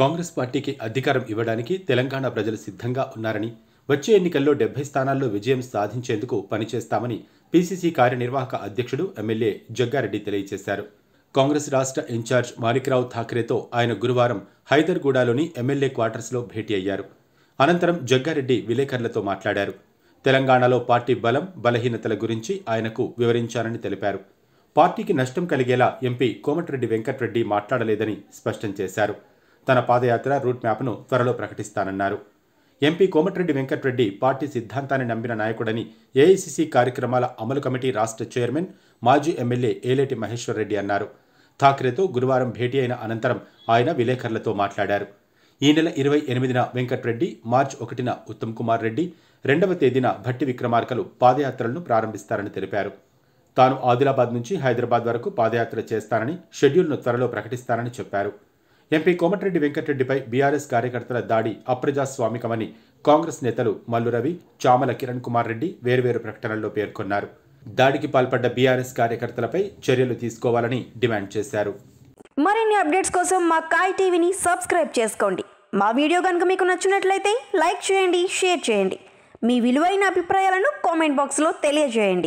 కాంగ్రెస్ పార్టీకి అధికారం ఇవ్వడానికి తెలంగాణ ప్రజలు సిద్ధంగా ఉన్నారని వచ్చే ఎన్నికల్లో డెబ్బై స్థానాల్లో విజయం సాధించేందుకు పనిచేస్తామని పీసీసీ కార్యనిర్వాహక అధ్యక్షుడు ఎమ్మెల్యే జగ్గారెడ్డి తెలియజేశారు కాంగ్రెస్ రాష్ట్ర ఇన్ఛార్జ్ మాణిక్రావు ఠాక్రేతో ఆయన గురువారం హైదర్గూడలోని ఎమ్మెల్యే క్వార్టర్స్లో భేటీ అయ్యారు అనంతరం జగ్గారెడ్డి విలేకరులతో మాట్లాడారు తెలంగాణలో పార్టీ బలం బలహీనతల గురించి ఆయనకు వివరించారని తెలిపారు పార్టీకి నష్టం కలిగేలా ఎంపీ కోమటిరెడ్డి వెంకట్రెడ్డి మాట్లాడలేదని స్పష్టం చేశారు తన పాదయాత్ర రూట్ మ్యాప్ను త్వరలో ప్రకటిస్తానన్నారు ఎంపీ కోమటిరెడ్డి వెంకటరెడ్డి పార్టీ సిద్ధాంతాన్ని నమ్మిన నాయకుడని ఏఐసిసి కార్యక్రమాల అమలు కమిటీ రాష్ట్ర చైర్మన్ మాజీ ఎమ్మెల్యే ఏలేటి మహేశ్వర్ రెడ్డి అన్నారు ఠాక్రేతో గురువారం భేటీ అయిన అనంతరం ఆయన విలేకరులతో మాట్లాడారు ఈ నెల ఇరవై ఎనిమిదిన వెంకట్రెడ్డి మార్చి ఒకటిన ఉత్తమ్ కుమార్ రెడ్డి రెండవ తేదీన భట్టి విక్రమార్కలు పాదయాత్రలను ప్రారంభిస్తారని తెలిపారు తాను ఆదిలాబాద్ నుంచి హైదరాబాద్ వరకు పాదయాత్ర చేస్తానని షెడ్యూల్ను త్వరలో ప్రకటిస్తానని చెప్పారు ఎంపీ కోమటిరెడ్డి వెంకటరెడ్డిపై బీఆర్ఎస్ కార్యకర్తల దాడి అప్రజాస్వామికమని కాంగ్రెస్ నేతలు మల్లురవి చామల కిరణ్ కుమార్ రెడ్డి వేర్వేరు ప్రకటనల్లో పేర్కొన్నారు దాడికి పాల్పడ్డ బీఆర్ఎస్ కార్యకర్తలపై చర్యలు తీసుకోవాలని డిమాండ్ చేశారు మరిన్ని అప్డేట్స్ కోసం మా కాయ్ టీవీని సబ్స్క్రైబ్ చేసుకోండి మా వీడియో కనుక మీకు నచ్చినట్లయితే లైక్ చేయండి షేర్ చేయండి మీ విలువైన అభిప్రాయాలను కామెంట్ బాక్స్లో తెలియజేయండి